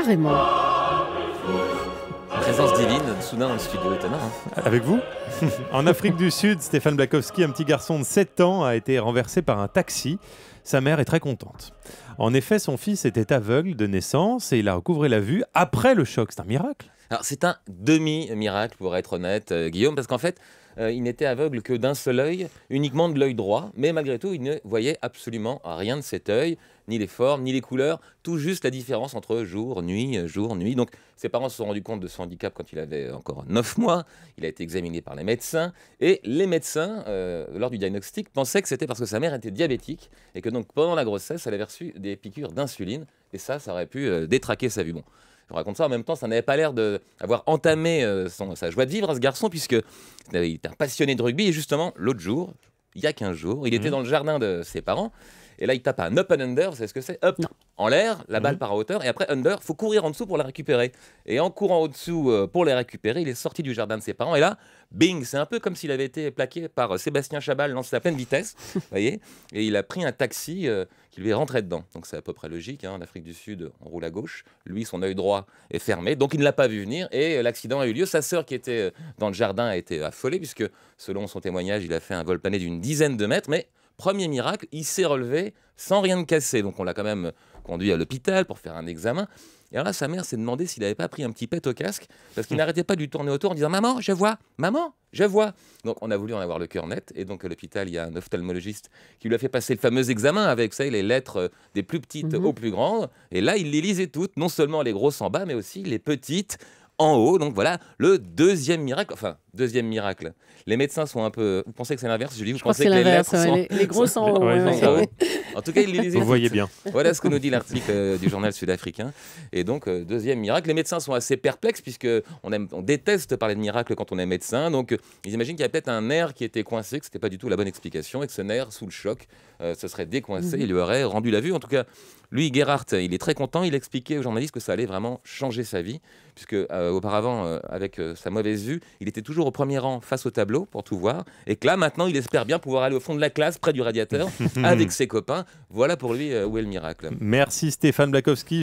Carrément. Présence divine, soudain dans studio, étonnant. Hein. Avec vous En Afrique du Sud, Stéphane Blakowski, un petit garçon de 7 ans, a été renversé par un taxi. Sa mère est très contente. En effet, son fils était aveugle de naissance et il a recouvré la vue après le choc. C'est un miracle. Alors c'est un demi-miracle pour être honnête, euh, Guillaume, parce qu'en fait, euh, il n'était aveugle que d'un seul œil, uniquement de l'œil droit, mais malgré tout, il ne voyait absolument rien de cet œil, ni les formes, ni les couleurs, tout juste la différence entre jour, nuit, jour, nuit. Donc ses parents se sont rendus compte de son handicap quand il avait encore 9 mois, il a été examiné par les médecins, et les médecins, euh, lors du diagnostic, pensaient que c'était parce que sa mère était diabétique, et que donc pendant la grossesse, elle avait reçu des piqûres d'insuline, et ça, ça aurait pu détraquer sa vue. Bon, je raconte ça en même temps, ça n'avait pas l'air d'avoir entamé euh, son, sa joie de vivre à ce garçon, puisque il était un passionné de rugby. Et justement, l'autre jour, il y a 15 jours, il était mmh. dans le jardin de ses parents et là, il tape un up and under. c'est ce que c'est Up en l'air, la balle mhm. part à hauteur. Et après, under, faut courir en dessous pour la récupérer. Et en courant au-dessous euh, pour la récupérer, il est sorti du jardin de ses parents. Et là, bing, c'est un peu comme s'il avait été plaqué par euh, Sébastien Chabal lancé à pleine vitesse. voyez Et il a pris un taxi euh, qui lui est rentré dedans. Donc c'est à peu près logique. Hein, en Afrique du Sud, on roule à gauche. Lui, son œil droit est fermé. Donc il ne l'a pas vu venir. Et l'accident a eu lieu. Sa sœur, qui était dans le jardin, a été affolée, puisque selon son témoignage, il a fait un vol plané d'une dizaine de mètres. Mais Premier miracle, il s'est relevé sans rien de casser. Donc on l'a quand même conduit à l'hôpital pour faire un examen. Et alors là, sa mère s'est demandé s'il n'avait pas pris un petit pet au casque, parce qu'il n'arrêtait pas de lui tourner autour en disant Maman, je vois, maman, je vois. Donc on a voulu en avoir le cœur net. Et donc à l'hôpital, il y a un ophtalmologiste qui lui a fait passer le fameux examen avec ça, les lettres euh, des plus petites mhm. aux plus grandes. Et là, il les lisait toutes, non seulement les grosses en bas, mais aussi les petites en haut. Donc voilà, le deuxième miracle. Enfin, Deuxième miracle. Les médecins sont un peu. Vous pensez que c'est l'inverse, Julie Vous pensez que, les lettres Les, gros sont en tout cas, ils les Vous voyez bien. Voilà ce que nous dit l'article euh, du journal sud-africain. Et donc, euh, deuxième miracle. Les médecins sont assez perplexes, puisqu'on aime, on déteste parler de miracle quand on est médecin. Donc, ils imaginent qu'il y a peut-être un nerf qui était coincé, que ce n'était pas du tout la bonne explication, et que ce nerf, sous le choc, euh, se serait décoincé. Mhm. Il lui aurait rendu la vue. En tout cas, lui, Gerhardt, il est très content. Il expliquait aux journalistes que ça allait vraiment changer sa vie, puisque auparavant, avec sa mauvaise vue, il était toujours premier rang face au tableau pour tout voir, et que là, maintenant, il espère bien pouvoir aller au fond de la classe, près du radiateur, avec ses copains. Voilà pour lui euh, où est le miracle. Merci Stéphane Blakowski.